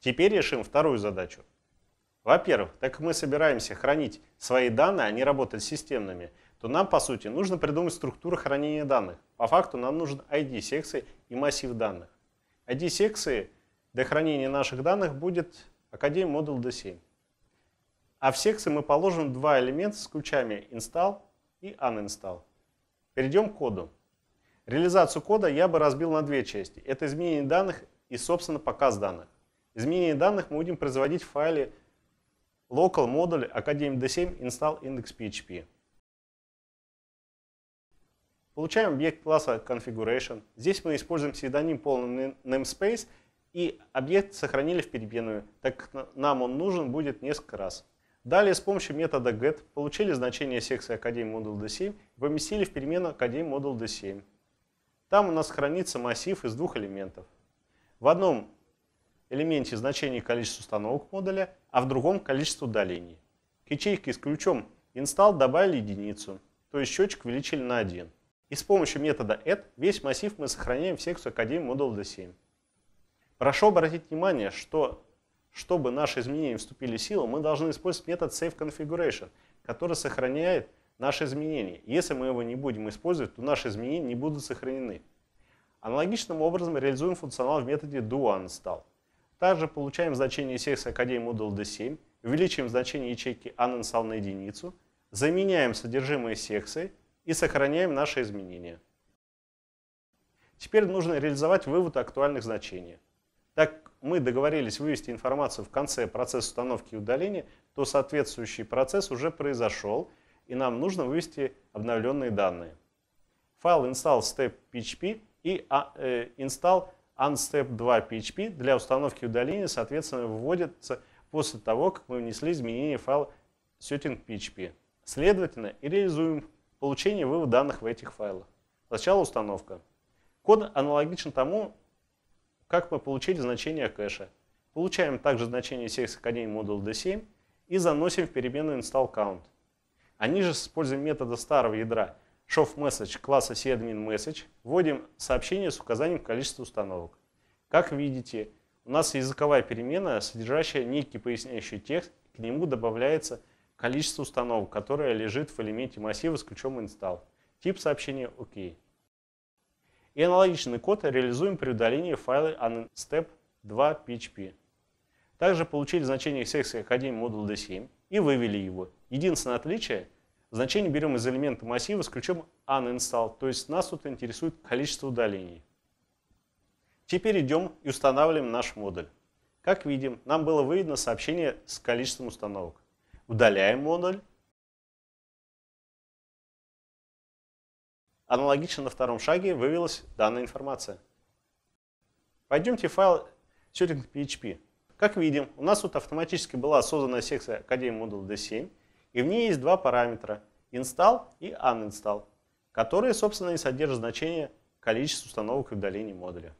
Теперь решим вторую задачу. Во-первых, так как мы собираемся хранить свои данные, а не работать системными, то нам, по сути, нужно придумать структуру хранения данных. По факту нам нужен ID секции и массив данных. ID секции для хранения наших данных будет Академ модуль D7. А в секции мы положим два элемента с ключами install и uninstall. Перейдем к коду. Реализацию кода я бы разбил на две части. Это изменение данных и, собственно, показ данных. Изменение данных мы будем производить в файле local модуль akademd7 install index.php. Получаем объект класса configuration. Здесь мы используем псевдоним полный namespace и объект сохранили в переменную, так как нам он нужен будет несколько раз. Далее с помощью метода get получили значение секции Академии модул D7 и поместили в переменную Академии модул D7. Там у нас хранится массив из двух элементов. В одном элементе значение количества установок модуля, а в другом количество удалений. К ячейке с ключом install добавили единицу, то есть счетчик увеличили на 1. И с помощью метода add весь массив мы сохраняем в секцию Академии модуль D7. Прошу обратить внимание, что чтобы наши изменения вступили в силу, мы должны использовать метод saveConfiguration, который сохраняет наши изменения. Если мы его не будем использовать, то наши изменения не будут сохранены. Аналогичным образом реализуем функционал в методе doUnstall. Также получаем значение секса академии модул D7, увеличиваем значение ячейки анансал на единицу, заменяем содержимое секции и сохраняем наши изменения. Теперь нужно реализовать вывод актуальных значений. Так мы договорились вывести информацию в конце процесса установки и удаления, то соответствующий процесс уже произошел, и нам нужно вывести обновленные данные. Файл install step.php и а, э, install Unstep 2 PHP для установки и удаления, соответственно, выводится после того, как мы внесли изменения в файл PHP Следовательно, и реализуем получение и вывод данных в этих файлах. Сначала установка. Код аналогичен тому, как мы получили значение кэша. Получаем также значение всех sexacademy модуля d7 и заносим в переменную install count. они же с использованием метода старого ядра – shov message класса cadmin message вводим сообщение с указанием количества установок. Как видите, у нас языковая перемена, содержащая некий поясняющий текст, к нему добавляется количество установок, которое лежит в элементе массива с ключом install. Тип сообщения OK. И аналогичный код реализуем при удалении файла unstep 2 PHP. Также получили значение секции Академии модуль D7 и вывели его. Единственное отличие – Значение берем из элемента массива с ключом uninstall, то есть нас тут интересует количество удалений. Теперь идем и устанавливаем наш модуль. Как видим, нам было выведено сообщение с количеством установок. Удаляем модуль. Аналогично на втором шаге вывелась данная информация. Пойдемте в файл setting.php. Как видим, у нас тут автоматически была создана секция Academy Module D7, и в ней есть два параметра – install и uninstall, которые, собственно, и содержат значение количества установок и удалений модуля.